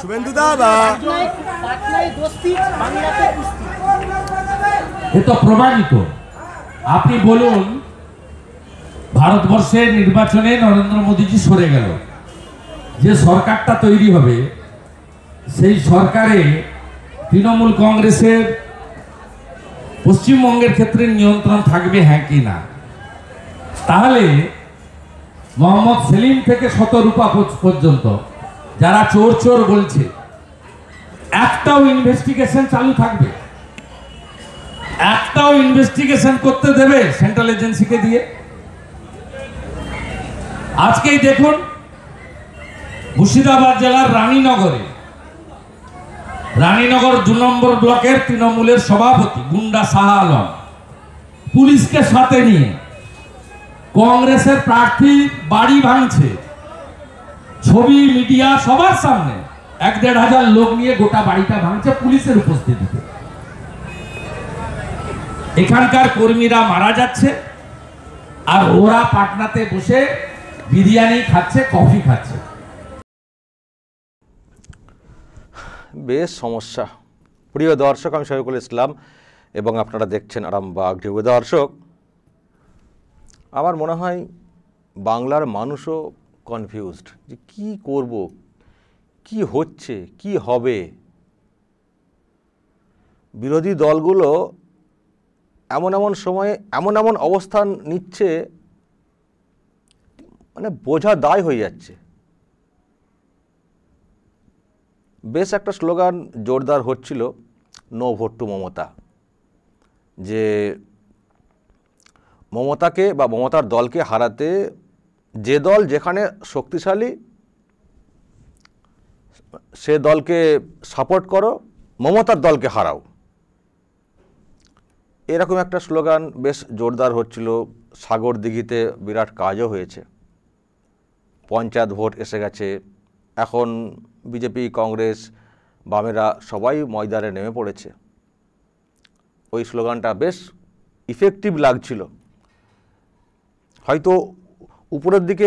শুভেন্দু দা বা এ তো প্রমাণিত আপনি বলুন ভারতবর্ষের নির্বাচনে নরেন্দ্র মোদীজি সরে গেল যে সরকারটা তৈরি হবে সেই সরকারে তৃণমূল কংগ্রেসের পশ্চিমবঙ্গের ক্ষেত্রে নিয়ন্ত্রণ থাকবে হ্যাঁ কি না তাহলে মোহাম্মদ সেলিম থেকে শতরূপা পর্যন্ত যারা চোর চোর বলছে একটাও ইনভেস্টিগেশন চালু থাকবে একটাও ইনভেস্টিগেশন করতে দেবে সেন্ট্রাল এজেন্সিকে দিয়ে আজকেই দেখুন মুর্শিদাবাদ জেলার রানীনগরে রানীনগর দু নম্বর ব্লকের তৃণমূলের সভাপতি গুন্ডা শাহ আলম পুলিশকে সাথে নিয়ে কংগ্রেসের প্রার্থী বাড়ি ভাঙছে ছবি মিডিয়া সবার সামনে এক দেড় হাজার লোক নিয়ে গোটা বাড়িটা ভাঙছে পুলিশের উপস্থিতিতে এখানকার কর্মীরা মারা যাচ্ছে আর ওরা পাটনাতে বসে বিরিয়ানি খাচ্ছে কফি খাচ্ছে বেশ সমস্যা প্রিয় দর্শক আমি সহিকুল ইসলাম এবং আপনারা দেখছেন আরামবাগ দর্শক আমার মনে হয় বাংলার মানুষও কনফিউজড যে কী করব কি হচ্ছে কি হবে বিরোধী দলগুলো এমন এমন সময়ে এমন এমন অবস্থান নিচ্ছে মানে বোঝা দায় হয়ে যাচ্ছে বেশ একটা স্লোগান জোরদার হচ্ছিল নো ভোট টু মমতা যে মমতাকে বা মমতার দলকে হারাতে যে দল যেখানে শক্তিশালী সে দলকে সাপোর্ট করো মমতার দলকে হারাও এরকম একটা স্লোগান বেশ জোরদার হচ্ছিল সাগর দিঘিতে বিরাট কাজও হয়েছে পঞ্চায়েত ভোট এসে গেছে এখন বিজেপি কংগ্রেস বামেরা সবাই ময়দানে নেমে পড়েছে ওই স্লোগানটা বেশ ইফেক্টিভ লাগছিল হয়তো উপরের দিকে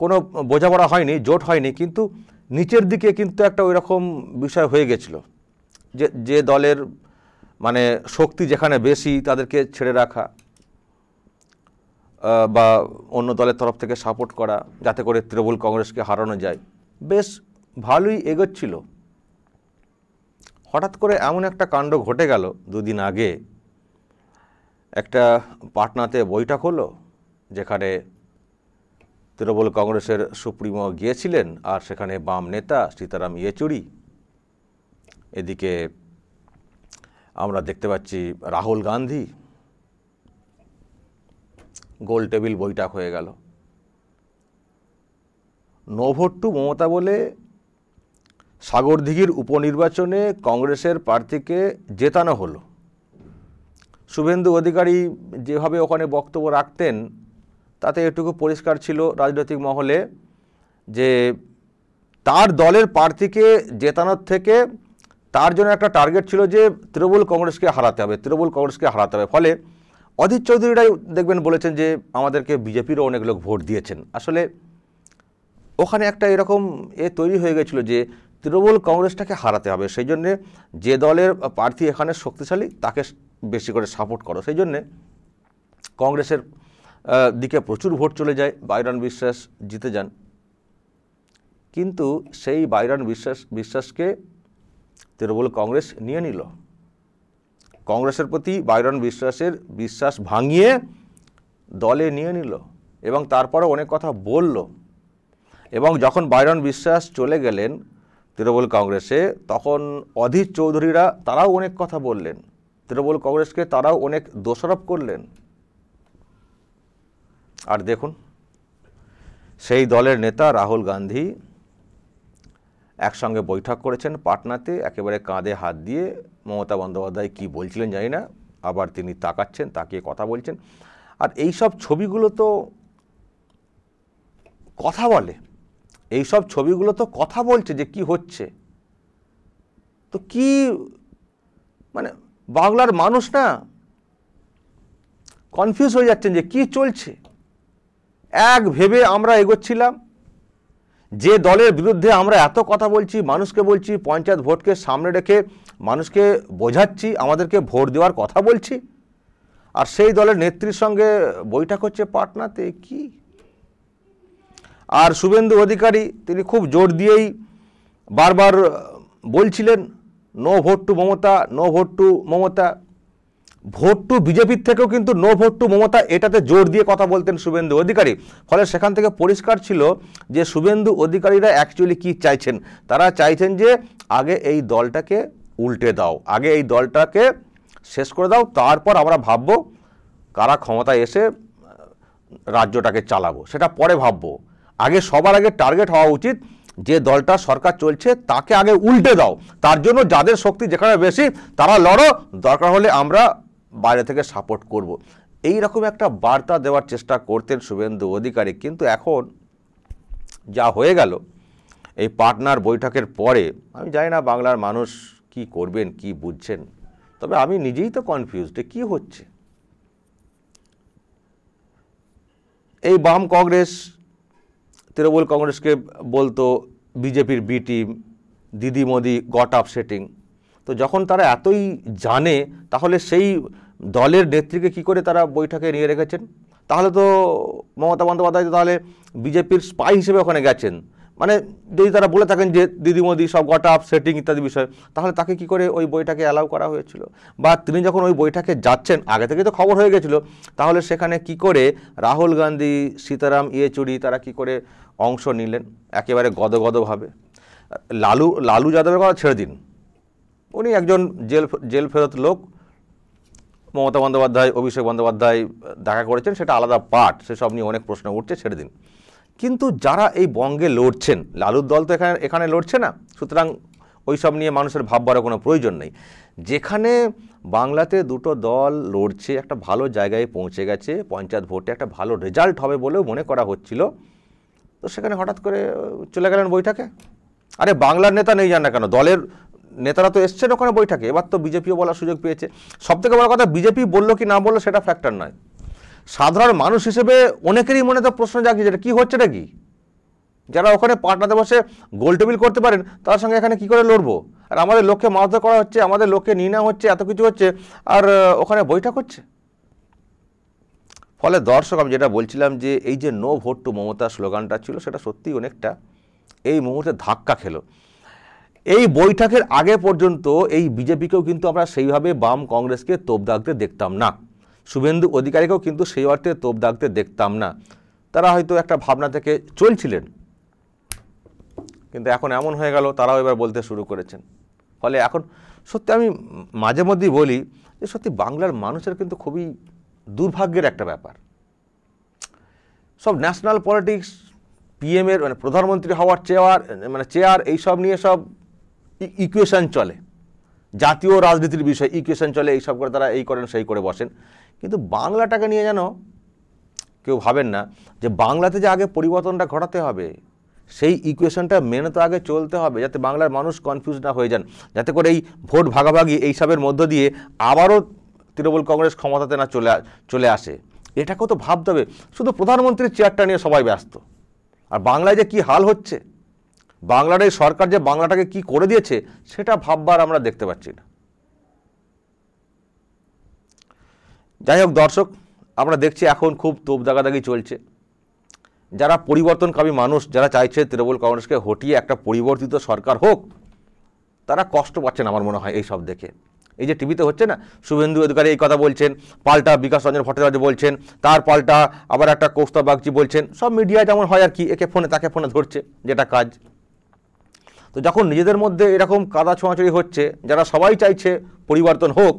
কোনো বোঝাপড়া হয়নি জোট হয়নি কিন্তু নিচের দিকে কিন্তু একটা ওই রকম বিষয় হয়ে গেছিল যে যে দলের মানে শক্তি যেখানে বেশি তাদেরকে ছেড়ে রাখা বা অন্য দলের তরফ থেকে সাপোর্ট করা যাতে করে তৃণমূল কংগ্রেসকে হারানো যায় বেশ ভালোই এগোচ্ছিল হঠাৎ করে এমন একটা কাণ্ড ঘটে গেল দুদিন আগে একটা পাটনাতে বৈঠক হলো যেখানে তৃণমূল কংগ্রেসের সুপ্রিমো গিয়েছিলেন আর সেখানে বাম নেতা সীতারাম ইয়েচুরি এদিকে আমরা দেখতে পাচ্ছি রাহুল গান্ধী গোল টেবিল বৈঠক হয়ে গেল নোভোট টু মমতা বলে সাগরদিঘির উপনির্বাচনে কংগ্রেসের প্রার্থীকে জেতানো হলো শুভেন্দু অধিকারী যেভাবে ওখানে বক্তব্য রাখতেন তাতে এটুকু পরিষ্কার ছিল রাজনৈতিক মহলে যে তার দলের প্রার্থীকে জেতানোর থেকে তার জন্য একটা টার্গেট ছিল যে তৃণমূল কংগ্রেসকে হারাতে হবে তৃণমূল কংগ্রেসকে হারাতে হবে ফলে অধীর চৌধুরীরাই দেখবেন বলেছেন যে আমাদেরকে বিজেপিরও অনেক লোক ভোট দিয়েছেন আসলে ওখানে একটা এরকম এ তৈরি হয়ে গেছিল যে তৃণমূল কংগ্রেসটাকে হারাতে হবে সেই জন্যে যে দলের প্রার্থী এখানে শক্তিশালী তাকে বেশি করে সাপোর্ট করো সেই জন্যে কংগ্রেসের দিকে প্রচুর ভোট চলে যায় বাইরন বিশ্বাস জিতে যান কিন্তু সেই বাইরন বিশ্বাস বিশ্বাসকে তৃণমূল কংগ্রেস নিয়ে নিল কংগ্রেসের প্রতি বাইরন বিশ্বাসের বিশ্বাস ভাঙিয়ে দলে নিয়ে নিল এবং তারপরে অনেক কথা বলল এবং যখন বাইরন বিশ্বাস চলে গেলেন তৃণমূল কংগ্রেসে তখন অধীর চৌধুরীরা তারাও অনেক কথা বললেন তৃণমূল কংগ্রেসকে তারাও অনেক দোষারোপ করলেন আর দেখুন সেই দলের নেতা রাহুল গান্ধী একসঙ্গে বৈঠক করেছেন পাটনাতে একেবারে কাঁধে হাত দিয়ে মমতা বন্দ্যোপাধ্যায় কি বলছিলেন জানি না আবার তিনি তাকাচ্ছেন তাকিয়ে কথা বলছেন আর এই সব ছবিগুলো তো কথা বলে এই সব ছবিগুলো তো কথা বলছে যে কি হচ্ছে তো কি মানে বাংলার মানুষ না কনফিউজ হয়ে যাচ্ছেন যে কি চলছে এক ভেবে আমরা এগোচ্ছিলাম যে দলের বিরুদ্ধে আমরা এত কথা বলছি মানুষকে বলছি পঞ্চায়েত ভোটকে সামনে রেখে মানুষকে বোঝাচ্ছি আমাদেরকে ভোট দেওয়ার কথা বলছি আর সেই দলের নেত্রীর সঙ্গে বৈঠক হচ্ছে পাটনাতে কি আর শুভেন্দু অধিকারী তিনি খুব জোর দিয়েই বারবার বলছিলেন no vote to Mamata no vote to Mamata vote to বিজেপির থেকেও কিন্তু নো ভোট টু মমতা এটাতে জোর দিয়ে কথা বলতেন শুভেন্দু অধিকারী ফলে সেখান থেকে পরিষ্কার ছিল যে শুভেন্দু অধিকারীরা অ্যাকচুয়ালি কি চাইছেন তারা চাইছেন যে আগে এই দলটাকে উল্টে দাও আগে এই দলটাকে শেষ করে দাও তারপর আমরা ভাবব কারা ক্ষমতায় এসে রাজ্যটাকে চালাবো সেটা পরে ভাববো আগে সবার আগে টার্গেট হওয়া উচিত যে দলটা সরকার চলছে তাকে আগে উল্টে দাও তার জন্য যাদের শক্তি যেখানে বেশি তারা লড়ো দরকার হলে আমরা বাইরে থেকে সাপোর্ট করব। এই রকম একটা বার্তা দেওয়ার চেষ্টা করতেন শুভেন্দু অধিকারী কিন্তু এখন যা হয়ে গেল এই পার্টনার বৈঠকের পরে আমি জানি না বাংলার মানুষ কি করবেন কি বুঝছেন তবে আমি নিজেই তো কনফিউজড কি হচ্ছে এই বাম কংগ্রেস তৃণমূল কংগ্রেসকে বলতো বিজেপির বি টিম দিদি মোদি গট আপ সেটিং তো যখন তারা এতই জানে তাহলে সেই দলের নেত্রীকে কি করে তারা বৈঠকে নিয়ে রেখেছেন তাহলে তো মমতা বন্দ্যোপাধ্যায় তাহলে বিজেপির স্পাই হিসেবে ওখানে গেছেন মানে যদি তারা বলে থাকেন যে দিদি মোদি সব গট আপ সেটিং ইত্যাদি বিষয় তাহলে তাকে কি করে ওই বইটাকে অ্যালাউ করা হয়েছিল বা তিনি যখন ওই বইটাকে যাচ্ছেন আগে থেকে তো খবর হয়ে গেছিলো তাহলে সেখানে কি করে রাহুল গান্ধী সীতারাম ইয়েচুরি তারা কি করে অংশ নিলেন একেবারে গদগদভাবে লালু লালু যাদবের কথা ছেড়ে দিন উনি একজন জেল জেল ফেরত লোক মমতা বন্দ্যোপাধ্যায় অভিষেক বন্দ্যোপাধ্যায় দেখা করেছেন সেটা আলাদা পাঠ সেসব নিয়ে অনেক প্রশ্ন উঠছে ছেড়ে দিন কিন্তু যারা এই বঙ্গে লড়ছেন লালুর দল তো এখানে এখানে লড়ছে না সুতরাং ওই সব নিয়ে মানুষের ভাববারও কোনো প্রয়োজন নেই যেখানে বাংলাতে দুটো দল লড়ছে একটা ভালো জায়গায় পৌঁছে গেছে পঞ্চায়েত ভোটে একটা ভালো রেজাল্ট হবে বলেও মনে করা হচ্ছিল তো সেখানে হঠাৎ করে চলে গেলেন বৈঠকে আরে বাংলার নেতা নেই যান না কেন দলের নেতারা তো এসছেন ওখানে বৈঠকে এবার তো বিজেপিও বলার সুযোগ পেয়েছে সবথেকে বড় কথা বিজেপি বললো কি না বললো সেটা ফ্যাক্টর নয় সাধারণ মানুষ হিসেবে অনেকেরই মনে তো প্রশ্ন জাগছে যেটা কী হচ্ছে এটা কি যারা ওখানে পাটনাতে বসে গোলটেবিল করতে পারেন তার সঙ্গে এখানে কি করে লড়বো আর আমাদের লক্ষ্যে মারধর করা হচ্ছে আমাদের লক্ষ্যে নিয়ে নেওয়া হচ্ছে এত কিছু হচ্ছে আর ওখানে বৈঠক হচ্ছে ফলে দর্শক আমি যেটা বলছিলাম যে এই যে নো ভোট টু মমতা স্লোগানটা ছিল সেটা সত্যিই অনেকটা এই মুহূর্তে ধাক্কা খেলো এই বৈঠকের আগে পর্যন্ত এই বিজেপিকেও কিন্তু আমরা সেইভাবে বাম কংগ্রেসকে তোপ দাগতে দেখতাম না শুভেন্দু অধিকারীকেও কিন্তু সেই অর্থে তোপ দাগতে দেখতাম না তারা হয়তো একটা ভাবনা থেকে চলছিলেন কিন্তু এখন এমন হয়ে গেল তারাও এবার বলতে শুরু করেছেন ফলে এখন সত্যি আমি মাঝে মধ্যেই বলি যে সত্যি বাংলার মানুষের কিন্তু খুবই দুর্ভাগ্যের একটা ব্যাপার সব ন্যাশনাল পলিটিক্স পিএমের মানে প্রধানমন্ত্রী হওয়ার চেয়ার মানে চেয়ার এইসব নিয়ে সব ইকুয়েশন চলে জাতীয় রাজনীতির বিষয় ইকুয়েশন চলে এইসব করে তারা এই করেন সেই করে বসেন কিন্তু বাংলাটাকে নিয়ে যেন কেউ ভাবেন না যে বাংলাতে যে আগে পরিবর্তনটা ঘটাতে হবে সেই ইকুয়েশনটা মেনে তো আগে চলতে হবে যাতে বাংলার মানুষ কনফিউজ না হয়ে যান যাতে করে এই ভোট ভাগাভাগি এইসবের মধ্য দিয়ে আবারও তৃণমূল কংগ্রেস ক্ষমতাতে না চলে চলে আসে এটাকেও তো ভাবতে হবে শুধু প্রধানমন্ত্রীর চেয়ারটা নিয়ে সবাই ব্যস্ত আর বাংলায় যে কী হাল হচ্ছে বাংলার এই সরকার যে বাংলাটাকে কি করে দিয়েছে সেটা ভাববার আমরা দেখতে পাচ্ছি না যাই হোক দর্শক আমরা দেখছি এখন খুব তোপ দাগাদাগি চলছে যারা পরিবর্তনকামী মানুষ যারা চাইছে তৃণমূল কংগ্রেসকে হটিয়ে একটা পরিবর্তিত সরকার হোক তারা কষ্ট পাচ্ছেন আমার মনে হয় এই সব দেখে এই যে টিভিতে হচ্ছে না শুভেন্দু অধিকারী এই কথা বলছেন পাল্টা বিকাশ রঞ্জন ভট্টাচার্য বলছেন তার পাল্টা আবার একটা কৌস্তা বাগচি বলছেন সব মিডিয়া যেমন হয় আর কি একে ফোনে তাকে ফোনে ধরছে যেটা কাজ তো যখন নিজেদের মধ্যে এরকম কাদা ছোঁয়াছড়ি হচ্ছে যারা সবাই চাইছে পরিবর্তন হোক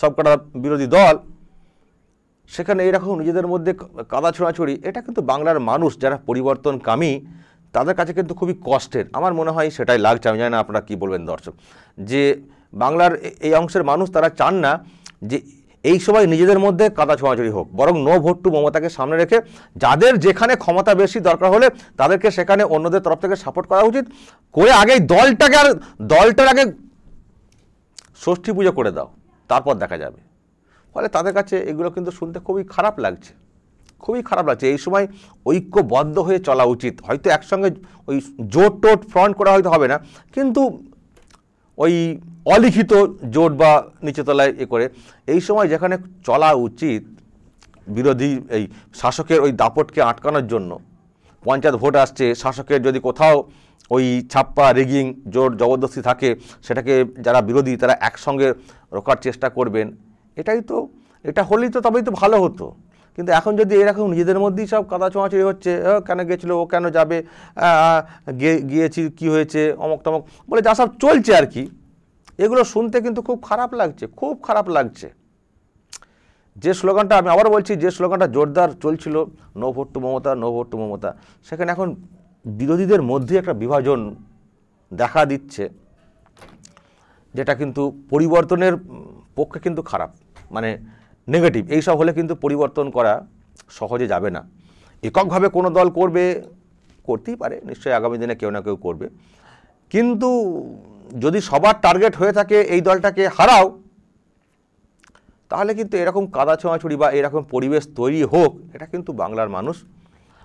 সবকটা বিরোধী দল সেখানে এরকম নিজেদের মধ্যে কাদা ছোঁয়াছড়ি এটা কিন্তু বাংলার মানুষ যারা পরিবর্তনকামী তাদের কাছে কিন্তু খুবই কষ্টের আমার মনে হয় সেটাই লাগছে আমি জানি না আপনারা কী বলবেন দর্শক যে বাংলার এই অংশের মানুষ তারা চান না যে এই সময় নিজেদের মধ্যে কাদা ছোঁয়াছুড়ি হোক বরং নো ভোট টু মমতাকে সামনে রেখে যাদের যেখানে ক্ষমতা বেশি দরকার হলে তাদেরকে সেখানে অন্যদের তরফ থেকে সাপোর্ট করা উচিত করে আগেই দলটাকে আর দলটার আগে ষষ্ঠী পুজো করে দাও তারপর দেখা যাবে ফলে তাদের কাছে এগুলো কিন্তু শুনতে খুবই খারাপ লাগছে খুবই খারাপ লাগছে এই সময় ঐক্যবদ্ধ হয়ে চলা উচিত হয়তো একসঙ্গে ওই জোট টোট ফ্রন্ট করা হয়তো হবে না কিন্তু ওই অলিখিত জোট বা নিচেতলায় এ করে এই সময় যেখানে চলা উচিত বিরোধী এই শাসকের ওই দাপটকে আটকানোর জন্য পঞ্চায়েত ভোট আসছে শাসকের যদি কোথাও ওই ছাপ্পা রিগিং জোর জবরদস্তি থাকে সেটাকে যারা বিরোধী তারা একসঙ্গে রোকার চেষ্টা করবেন এটাই তো এটা হলেই তো তবেই তো ভালো হতো কিন্তু এখন যদি এরকম নিজেদের মধ্যেই সব কাদা ছোঁয়াছুঁড়ি হচ্ছে কেন গেছিলো ও কেন যাবে গিয়েছি কি হয়েছে অমক তমক বলে যা সব চলছে আর কি এগুলো শুনতে কিন্তু খুব খারাপ লাগছে খুব খারাপ লাগছে যে স্লোগানটা আমি আবার বলছি যে স্লোগানটা জোরদার চলছিল no vote to Mamata no vote to Mamata সেখানে এখন বিরোধীদের মধ্যে একটা বিভাজন দেখা দিচ্ছে যেটা কিন্তু পরিবর্তনের পক্ষে কিন্তু খারাপ মানে নেগেটিভ এইসব হলে কিন্তু পরিবর্তন করা সহজে যাবে না এককভাবে কোনো দল করবে করতেই পারে নিশ্চয়ই আগামী দিনে কেউ না কেউ করবে কিন্তু যদি সবার টার্গেট হয়ে থাকে এই দলটাকে হারাও তাহলে কিন্তু এরকম কাদা ছোঁয়াছুড়ি বা এরকম পরিবেশ তৈরি হোক এটা কিন্তু বাংলার মানুষ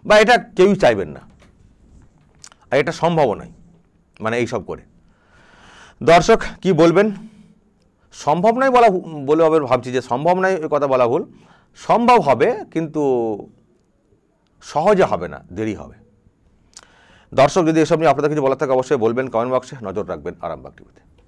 বা এটা কেউই চাইবেন না আর এটা সম্ভব নয় মানে এইসব করে দর্শক কি বলবেন সম্ভব নয় বলা বলে আবার ভাবছি যে সম্ভব নয় এ কথা বলা ভুল সম্ভব হবে কিন্তু সহজে হবে না দেরি হবে দর্শক যদি এসব নিয়ে আপনাদের কিছু বলার থাকে অবশ্যই বলবেন কমেন্ট বক্সে নজর রাখবেন আরামবাগ টিভিতে